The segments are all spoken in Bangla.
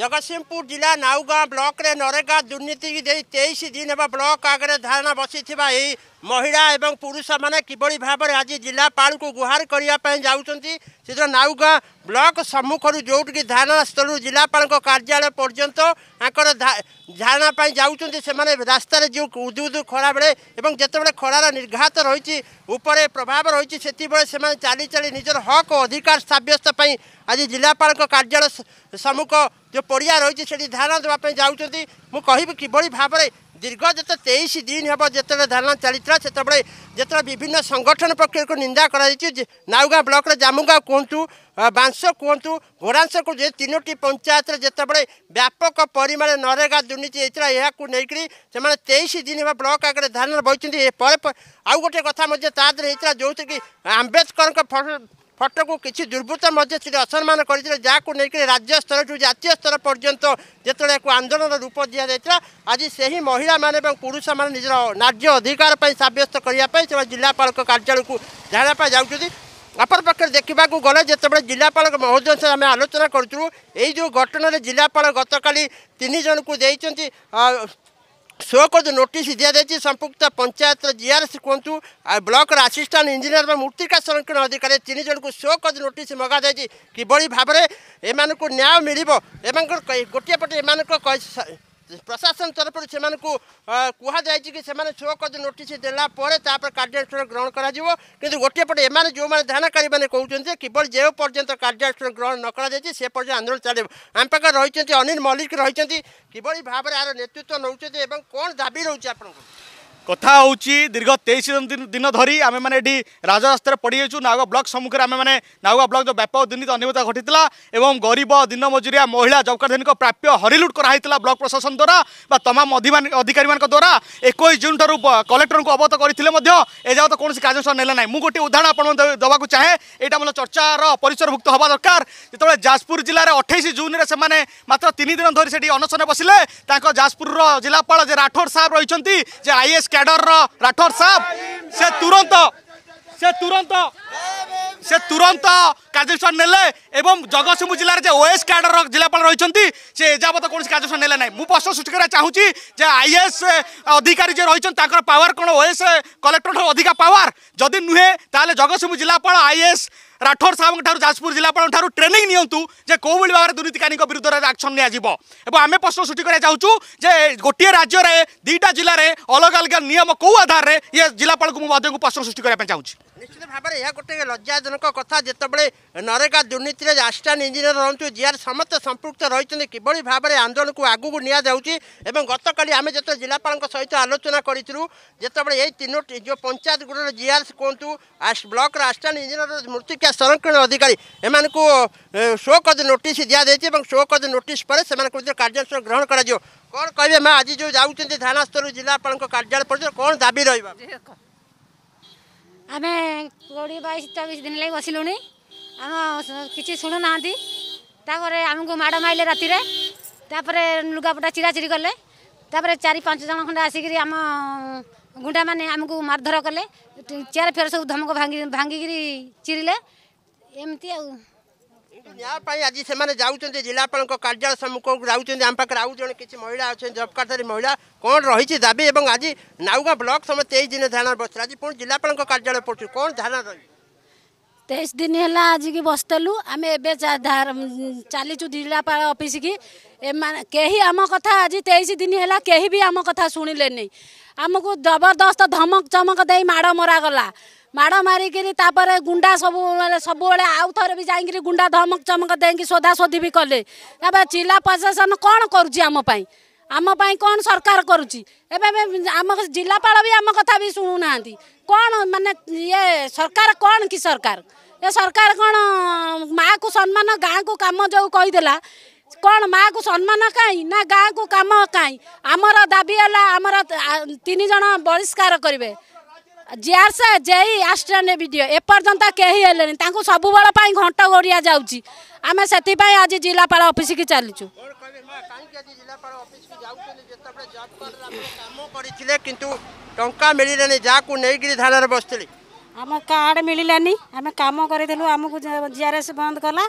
ଜଗତସିଂହପୁର ଜିଲ୍ଲା ନାଉଗାଁ ବ୍ଲକରେ ନରେଗା ଦୁର୍ନୀତି ଦେଇ ତେଇଶ ଦିନ ହେବ ବ୍ଲକ ଆଗରେ ଧାରଣା ବସିଥିବା ଏହି ମହିଳା ଏବଂ ପୁରୁଷମାନେ କିଭଳି ଭାବରେ ଆଜି ଜିଲ୍ଲାପାଳଙ୍କୁ ଗୁହାର କରିବା ପାଇଁ ଯାଉଛନ୍ତି ସେଦିନ ନାଉଗାଁ ବ୍ଲକ ସମ୍ମୁଖରୁ ଯେଉଁଠିକି ଧାରଣା ସ୍ଥଳରୁ ଜିଲ୍ଲାପାଳଙ୍କ କାର୍ଯ୍ୟାଳୟ ପର୍ଯ୍ୟନ୍ତ ତାଙ୍କର ଧାରଣା ପାଇଁ ଯାଉଛନ୍ତି ସେମାନେ ରାସ୍ତାରେ ଯେଉଁ ଉଦୁ ଉଦୁ ଖରାବେଳେ ଏବଂ ଯେତେବେଳେ ଖରାର ନିର୍ଘାତ ରହିଛି ଉପରେ ପ୍ରଭାବ ରହିଛି ସେତିକିବେଳେ ସେମାନେ ଚାଲି ଚାଲି ନିଜର ହକ୍ ଓ ଅଧିକାର ସାବ୍ୟସ୍ତ ପାଇଁ ଆଜି ଜିଲ୍ଲାପାଳଙ୍କ କାର୍ଯ୍ୟାଳୟ ସମ୍ମୁଖ ଯେଉଁ ପଡ଼ିଆ ରହିଛି ସେଠି ଧାରଣା ଦେବା ପାଇଁ ଯାଉଛନ୍ତି ମୁଁ କହିବି କିଭଳି ଭାବରେ दीर्घ जति तेइस दिन हेत चाहिँ त्यतब विभिन्न सङ्गठन पक्षको निन्दाइछु नाउगाँ ब्लक जामु को बाँसो कुहु घोडासो कि तिनो पञ्चायतले जति बेला व्यापक परिमाण नरगा दुर्नीति यहाँ नै तेइस दिन हाम ब्लक आगे धारणा बहि आउ गोटे कथा छ जो कि आम्बेदकरको फटो को किसी दुर्बृत्त मध्य असम्मान करते जहाँ को लेकिन राज्य स्तर जो जितिय स्तर पर्यटन जिते एक आंदोलन रूप दि जाता आज से ही महिला मैंने पुरुष मैंने निजर नार्य अधिकार सब्यस्त करने जिलापाल कार्यालय को जाना जापर पक्ष देखा गले जो जिलापाल महोदय से आम आलोचना करूँ यही जो घटन जिलापाल गत काली तीन जन को देखते ସୋକର୍ଟ ନୋଟିସ୍ ଦିଆଯାଇଛି ସମ୍ପୃକ୍ତ ପଞ୍ଚାୟତର ଜି ଆର୍ ସି କୁହନ୍ତୁ ବ୍ଲକର ଆସିଷ୍ଟାଣ୍ଟ ଇଞ୍ଜିନିୟର ବା ମୂର୍ତ୍ତିକା ସଂରକ୍ଷଣ ଅଧିକାରୀ ତିନି ଜଣଙ୍କୁ ସୋକର୍ଜ ନୋଟିସ୍ ମଗାଯାଇଛି କିଭଳି ଭାବରେ ଏମାନଙ୍କୁ ନ୍ୟାୟ ମିଳିବ ଏମାନଙ୍କର ଗୋଟିଏ ପଟେ ଏମାନଙ୍କ প্রশাসন তরফ সে কুহযাই কি সে ছ কজ নোটিস দেলাপরে তাপরে কার্যানুষ্ঠান গ্রহণ করা কিন্তু গোটিয়ে পটে এমানে যে ধানকারী মানে যে কিভাবে যে পর্যন্ত কার্যানুষ্ঠান গ্রহণ ন করা যাই সে পর্যন্ত আন্দোলন চালিব আমি পাখে রয়েছেন অনিল মল্লিক রয়েছেন কিভাবে ভাবে আর নেতৃত্ব নৌকর এবং কোণ দাবি রয়েছে আপনার कथा हौँछ दीर्घ तेइस दिन धरि अब एस्तारे पडि नागु ब्लक सम्मुखे आगो ब्लक व्यापक दुर्नित अनियमित दिन दिनमजुरी महिला जबकाधनीको प्राप्य हरिलुट गराहला ब्लक प्रशासनद्वारा तम अधिक एकैस जुन को अवगत गरि एजा कसै कार्नु नै मोटिए उदाहरण आउनु दबाक चाहे एटा मलाई चर्चार परिसरभुक्त हेर्दा दरकार जाजपुर जा अठ जुन त्यो मतिदिन धरी त्यसैले बसले ताजपुर र जे राठौर साहब रहेन्ज आइएस के କ୍ୟାଡରର ରାଠୋର ସାହେବ ସେ ତୁରନ୍ତ ସେ ତୁରନ୍ତ ସେ ତୁରନ୍ତ କାର୍ଯ୍ୟାନୁଷ୍ଠାନ ନେଲେ ଏବଂ ଜଗତସିଂହପୁର ଜିଲ୍ଲାରେ ଯେ ଓଏସ୍ କ୍ୟାଡରର ଜିଲ୍ଲାପାଳ ରହିଛନ୍ତି ସେ ଏଯାବତ କୌଣସି କାର୍ଯ୍ୟାନୁଷ୍ଠାନ ନେଲେ ନାହିଁ ମୁଁ ପ୍ରଶ୍ନ ସୃଷ୍ଟି କରିବାକୁ ଚାହୁଁଛି ଯେ ଆଇଏଏସ୍ ଅଧିକାରୀ ଯେ ରହିଛନ୍ତି ତାଙ୍କର ପାୱାର କ'ଣ ଓଏସ୍ କଲେକ୍ଟରଠାରୁ ଅଧିକା ପାୱାର ଯଦି ନୁହେଁ ତାହେଲେ ଜଗତସିଂହପୁର ଜିଲ୍ଲାପାଳ ଆଇଏଏସ୍ ରାଠୋର ସାହେବଙ୍କ ଠାରୁ ଯାଜପୁର ଜିଲ୍ଲାପାଳଙ୍କ ଠାରୁ ଟ୍ରେନିଂ ନିଅନ୍ତୁ ଯେ କେଉଁଭଳି ଭାବରେ ଦୁର୍ନୀତିକାରୀଙ୍କ ବିରୁଦ୍ଧରେ ଆକ୍ସନ୍ ନିଆଯିବ ଏବଂ ଆମେ ପ୍ରଶ୍ନ ସୃଷ୍ଟି କରିବାକୁ ଚାହୁଁଛୁ ଯେ ଗୋଟିଏ ରାଜ୍ୟରେ ଦୁଇଟା ଜିଲ୍ଲାରେ ଅଲଗା ଅଲଗା ନିୟମ କେଉଁ ଆଧାରରେ ଇଏ ଜିଲ୍ଲାପାଳଙ୍କୁ ମୁଁ ମଧ୍ୟକୁ ପ୍ରଶ୍ନ ସୃଷ୍ଟି କରିବା ପାଇଁ ଚାହୁଁଛି ভাবৰে ইয়া গটে লজ্জাজনক কথা যেত বলে নৰেগা দুর্নীতিৰ ৰাষ্ট্ৰীয় ইঞ্জিনিয়ৰৰ অঞ্চল জিএৰ সমগ্ৰ সম্প্ৰক্ত ৰৈছনি কি বঢ়ি ভাৱৰে আন্দোলনক আগুৱা নিয়া যাওচি এবং গতকালি আমি যেত জিলা পৰণক সৈতে আলোচনা কৰিছিলু যেত বলে এই তিনিওটি যো পঞ্চায়ত গুৰৰ জিএৰ কোন্তু আষ্ট ব্লক ৰাষ্ট্ৰীয় ইঞ্জিনিয়ৰৰ স্মৃতি কেৰাৰণ অধিকাৰী এমানক শো কৰে নটিছ দিয়া দেচি এবং শো কৰে নটিছ পাৰে সেমানক কৰে কাৰ্যসূচী গ্রহণ কৰা যো কোন ক'ব মই আজি যো যাওঁছনি থানাস্থল জিলা পৰণক কাৰ্যালয় পৰত কোন দাবী ৰৈবা ଆମେ କୋଡ଼ିଏ ବାଇଶ ଚବିଶ ଦିନ ଲାଗି ବସିଲୁଣି ଆମ କିଛି ଶୁଣୁନାହାନ୍ତି ତାପରେ ଆମକୁ ମାଡ଼ ମାରିଲେ ରାତିରେ ତାପରେ ଲୁଗାପଟା ଚିରାଚିରି କଲେ ତାପରେ ଚାରି ପାଞ୍ଚ ଜଣ ଖଣ୍ଡେ ଆସିକିରି ଆମ ଗୁଣ୍ଡାମାନେ ଆମକୁ ମାରଧର କଲେ ଚେୟାର ଫେୟାର ସବୁ ଧମକ ଭାଙ୍ଗି ଭାଙ୍ଗିକିରି ଚିରିଲେ ଏମିତି ଆଉ ज्याम जान्छ आम जे महिला अनि जब कार्धारी महिला कन्चो दाबी नाउग ब्लक तेइस दिन धारणा बसिरहेको जिल्लापालर्याउनु कहाँ धारणा तेइस दिन होला आज कि बसिलु आमे चाहिँ जिल्लापाल अफिस कि केही आम कथा आज तेइस दिन होला केही भी आम कथा शुणले नि जबरदस्त धमक चमक माड मरगला ମାଡ଼ ମାରିକିରି ତାପରେ ଗୁଣ୍ଡା ସବୁ ସବୁବେଳେ ଆଉ ଥରେ ବି ଯାଇକିରି ଗୁଣ୍ଡା ଧମକ ଚମକ ଦେଇକି ସୋଧାସୋଧି ବି କଲେ ତାପରେ ଜିଲ୍ଲା ପ୍ରଶାସନ କ'ଣ କରୁଛି ଆମ ପାଇଁ ଆମ ପାଇଁ କ'ଣ ସରକାର କରୁଛି ଏବେ ଏବେ ଆମ ଜିଲ୍ଲାପାଳ ବି ଆମ କଥା ବି ଶୁଣୁନାହାନ୍ତି କ'ଣ ମାନେ ଇଏ ସରକାର କ'ଣ କି ସରକାର ଏ ସରକାର କ'ଣ ମାଆକୁ ସମ୍ମାନ ଗାଁକୁ କାମ ଯେଉଁ କହିଦେଲା କ'ଣ ମାଆକୁ ସମ୍ମାନ କାହିଁ ନା ଗାଁକୁ କାମ କାହିଁ ଆମର ଦାବି ହେଲା ଆମର ତିନି ଜଣ ବହିଷ୍କାର କରିବେ ଜିଆର୍ସା ଜେଇ ଆସିଲେନି ବିଡ଼ିଓ ଏପର୍ଯ୍ୟନ୍ତ କେହି ହେଲେନି ତାଙ୍କୁ ସବୁବେଳ ପାଇଁ ଘଣ୍ଟ ଗୋଡ଼ିଆ ଯାଉଛି ଆମେ ସେଥିପାଇଁ ଆଜି ଜିଲ୍ଲାପାଳ ଅଫିସକୁ ଚାଲିଛୁ କରିଥିଲେ କିନ୍ତୁ ଟଙ୍କା ମିଳିଲାନି ଯାହାକୁ ନେଇକିରି ଧାନରେ ବସିଥିଲି ଆମ କାର୍ଡ଼ ମିଳିଲାନି ଆମେ କାମ କରିଦେଲୁ ଆମକୁ ଜିଆର୍ଏସ୍ ବନ୍ଦ କଲା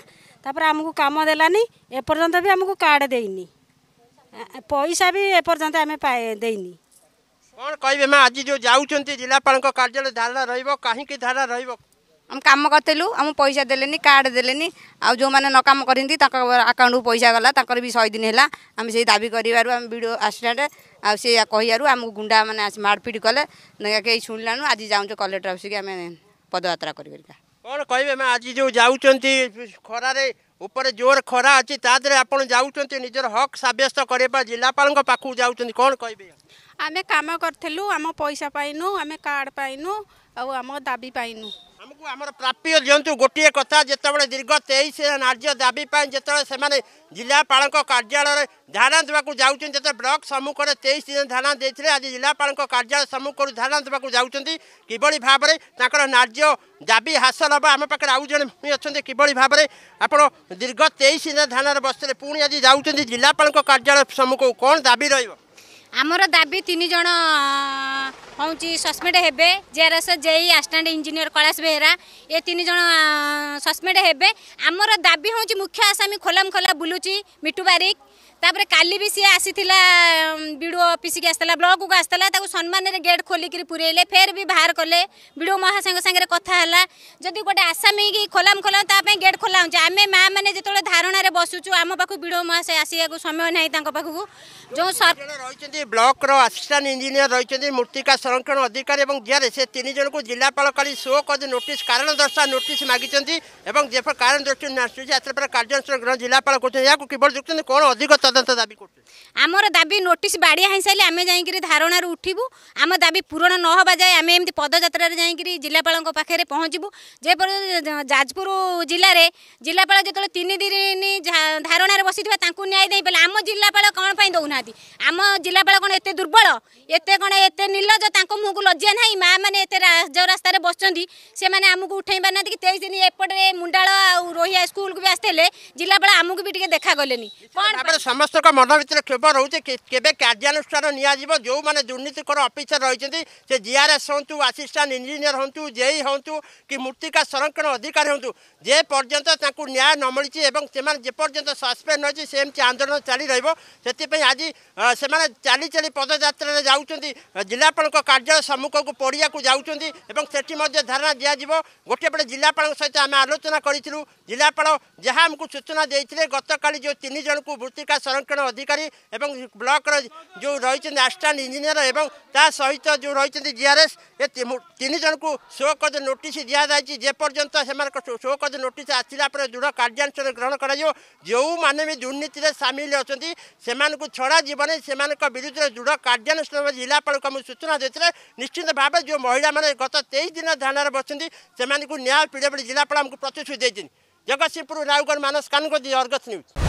ତାପରେ ଆମକୁ କାମ ଦେଲାନି ଏପର୍ଯ୍ୟନ୍ତ ବି ଆମକୁ କାର୍ଡ଼ ଦେଇନି ପଇସା ବି ଏପର୍ଯ୍ୟନ୍ତ ଆମେ ଦେଇନି କ'ଣ କହିବେ ମା ଆଜି ଯେଉଁ ଯାଉଛନ୍ତି ଜିଲ୍ଲାପାଳଙ୍କ କାର୍ଯ୍ୟାଳୟ ଧାରଣା ରହିବ କାହିଁକି ଧାରଣା ରହିବ ଆମେ କାମ କରିଥିଲୁ ଆମ ପଇସା ଦେଲେନି କାର୍ଡ଼ ଦେଲେନି ଆଉ ଯେଉଁମାନେ ନ କାମ କରିଛନ୍ତି ତାଙ୍କ ଆକାଉଣ୍ଟକୁ ପଇସା ଗଲା ତାଙ୍କର ବି ଶହେ ଦିନ ହେଲା ଆମେ ସେଇ ଦାବି କରିବାରୁ ଆମେ ଭିଡ଼ିଓ ଆସିଲାଟେ ଆଉ ସେ କହିବାରୁ ଆମକୁ ଗୁଣ୍ଡାମାନେ ଆସି ମାଡ଼ପିଟ୍ କଲେ କେହି ଶୁଣିଲାଣୁ ଆଜି ଯାଉଛୁ କଲେକ୍ଟର ଅଫିସକି ଆମେ ପଦଯାତ୍ରା କରିପାରିବା କ'ଣ କହିବେ ମା ଆଜି ଯେଉଁ ଯାଉଛନ୍ତି ଖରାରେ ଉପରେ ଜୋର ଖରା ଅଛି ତା ଦେହରେ ଆପଣ ଯାଉଛନ୍ତି ନିଜର ହକ୍ ସାବ୍ୟସ୍ତ କରିବା ଜିଲ୍ଲାପାଳଙ୍କ ପାଖକୁ ଯାଉଛନ୍ତି କ'ଣ କହିବେ ଆମେ କାମ କରିଥିଲୁ ଆମ ପଇସା ପାଇନୁ ଆମେ କାର୍ଡ଼ ପାଇନୁ ଆଉ ଆମ ଦାବି ପାଇନୁ ଆମକୁ ଆମର ପ୍ରାପ୍ୟ ଦିଅନ୍ତୁ ଗୋଟିଏ କଥା ଯେତେବେଳେ ଦୀର୍ଘ ତେଇଶ ନାର୍ଯ୍ୟ ଦାବି ପାଇଁ ଯେତେବେଳେ ସେମାନେ ଜିଲ୍ଲାପାଳଙ୍କ କାର୍ଯ୍ୟାଳୟରେ ଧାରଣା ଦେବାକୁ ଯାଉଛନ୍ତି ଯେତେବେଳେ ବ୍ଲକ ସମ୍ମୁଖରେ ତେଇଶ ଦିନ ଧାରଣା ଦେଇଥିଲେ ଆଜି ଜିଲ୍ଲାପାଳଙ୍କ କାର୍ଯ୍ୟାଳୟ ସମ୍ମୁଖରୁ ଧାରଣା ଦେବାକୁ ଯାଉଛନ୍ତି କିଭଳି ଭାବରେ ତାଙ୍କର ନାର୍ଯ୍ୟ ଦାବି ହାସଲ ହେବ ଆମ ପାଖରେ ଆଉ ଜଣେ ଅଛନ୍ତି କିଭଳି ଭାବରେ ଆପଣ ଦୀର୍ଘ ତେଇଶ ଦିନ ଧାରଣାରେ ବସିଥିଲେ ପୁଣି ଆଜି ଯାଉଛନ୍ତି ଜିଲ୍ଲାପାଳଙ୍କ କାର୍ଯ୍ୟାଳୟ ସମ୍ମୁଖକୁ କ'ଣ ଦାବି ରହିବ ଆମର ଦାବି ତିନି ଜଣ হচ্ছে সসপেন্ড হবে JRS JE assistant engineer Kailash Behera এ তিনজন সসপেন্ড হবে আমার দাবি হচ্ছে মুখ্য আসামি খোলাম খোলা বুলুচি মিটু বারিক ତାପରେ କାଲି ବି ସିଏ ଆସିଥିଲା ବି ଡ଼ି ଓ ଅଫିସକି ଆସିଥିଲା ବ୍ଲକକୁ ଆସିଥିଲା ତାକୁ ସମ୍ମାନରେ ଗେଟ୍ ଖୋଲିକିରି ପୁରେଇଲେ ଫେର୍ ବି ବାହାର କଲେ ବିଡ଼ିଓ ଡ଼ି ଓ ମହାସଂଘ ସାଙ୍ଗରେ କଥା ହେଲା ଯଦି ଗୋଟେ ଆସାମୀ କି ଖୋଲାମ ଖୋଲାମ ତା ପାଇଁ ଗେଟ୍ ଖୋଲା ହେଉଛି ଆମେ ମାନେ ଯେତେବେଳେ ଧାରଣାରେ ବସୁଛୁ ଆମ ପାଖକୁ ବିଡ଼ିଓ ଡ଼ି ଓ ଆସିବାକୁ ସମୟ ନାହିଁ ତାଙ୍କ ପାଖକୁ ଯେଉଁ ରହିଛନ୍ତି ବ୍ଲକର ଆସିଷ୍ଟାଣ୍ଟ ଇଞ୍ଜିନିୟର ରହିଛନ୍ତି ମୂର୍ତ୍ତିକା ସଂରକ୍ଷଣ ଅଧିକାରୀ ଏବଂ ଜିଆରେ ସେ ତିନି ଜଣଙ୍କୁ ଜିଲ୍ଲାପାଳ କାଲି ସୋ କରି ନୋଟିସ୍ କାରଣ ଦର୍ଶା ନୋଟିସ୍ ମାଗିଛନ୍ତି ଏବଂ ଯେପରି କାରଣ ଦୃଷ୍ଟି ଆସୁଛି ଏଥିରେ ପରେ କାର୍ଯ୍ୟାନୁଷ୍ଠାନ ଗ୍ରହଣ ଜିଲ୍ଲାପାଳ କରୁଛନ୍ତି ଏହାକୁ କିଭଳି ଦେଖୁଛନ୍ତି କ'ଣ ଅଧିକ তদন্ত দাবি করছে আমার দাবি নোটিস বাড়িয়া হয়ে সাইলে আমি যাই ধারণার উঠবু আমার দাবি পূরণ ন হওয়া যায় আমি এমনি পদযাত্রার যাই জেলাপাল পাখে পৌঁছবু যেপর যাজপুর জেলার জেলাপাল যেত তিন দিন ধারণার বসি থাকে তাঁকু ন্যায় দিয়ে পেলে আমার জেলাপাল কম দেউনা আম জেলাপাল কোণ এত দুর্বল এত কোণ এত নির্লজ তাঁক মুহক লজ্জা নাই মা মানে এত যে রাস্তায় বসছেন সে মানে আমি উঠাই পার না কি তেইশ দিন এপটে মুন্ডাল আোহিয়া স্কুল আসলে জেলাপাল আমি টিকে দেখা গলেনি কোণ ସମସ୍ତଙ୍କ ମନ ଭିତରେ କ୍ଷୋଭ ରହୁଛି କେବେ କାର୍ଯ୍ୟାନୁଷ୍ଠାନ ନିଆଯିବ ଯେଉଁମାନେ ଦୁର୍ନୀତିକର ଅଫିସର ରହିଛନ୍ତି ସେ ଜିଆରଏସ୍ ହୁଅନ୍ତୁ ଆସିଷ୍ଟାଣ୍ଟ ଇଞ୍ଜିନିୟର ହୁଅନ୍ତୁ ଜେଇ ହୁଅନ୍ତୁ କି ମୂର୍ତ୍ତିକା ସଂରକ୍ଷଣ ଅଧିକାରୀ ହୁଅନ୍ତୁ ଯେପର୍ଯ୍ୟନ୍ତ ତାଙ୍କୁ ନ୍ୟାୟ ନ ମିଳିଛି ଏବଂ ସେମାନେ ଯେପର୍ଯ୍ୟନ୍ତ ସସ୍ପେଣ୍ଡ ରହିଛି ସେମିତି ଆନ୍ଦୋଳନ ଚାଲି ରହିବ ସେଥିପାଇଁ ଆଜି ସେମାନେ ଚାଲି ଚାଲି ପଦଯାତ୍ରାରେ ଯାଉଛନ୍ତି ଜିଲ୍ଲାପାଳଙ୍କ କାର୍ଯ୍ୟାଳୟ ସମ୍ମୁଖକୁ ପଡ଼ିଆକୁ ଯାଉଛନ୍ତି ଏବଂ ସେଠି ମଧ୍ୟ ଧାରଣା ଦିଆଯିବ ଗୋଟିଏପଟେ ଜିଲ୍ଲାପାଳଙ୍କ ସହିତ ଆମେ ଆଲୋଚନା କରିଥିଲୁ ଜିଲ୍ଲାପାଳ ଯାହା ଆମକୁ ସୂଚନା ଦେଇଥିଲେ ଗତକାଲି ଯେଉଁ ତିନି ଜଣଙ୍କୁ ମୃତ୍ତିକା संरक्षण अधिकारी ब्लक र जो रहेटान्ट ता सहित जो रहेछ जिआरएस तिनजको सोकज नोट दिइपर्न्त सोकज नोट आसला दृढ कार्याानुष्ठान ग्रहण गरियो जो भी दुर्नीति से छड़ा जीवन से विरुद्ध दृढ जिलापाल को सूचना देते निश्चित भाव जो महिला गत तेईस दिन धान बसिस न्याय पीढ़ी जिलापाल जिल्लाप प्रतिश्रुति जगत सिंहपुर रायगढ़ मानस दी अर्गत न्यूज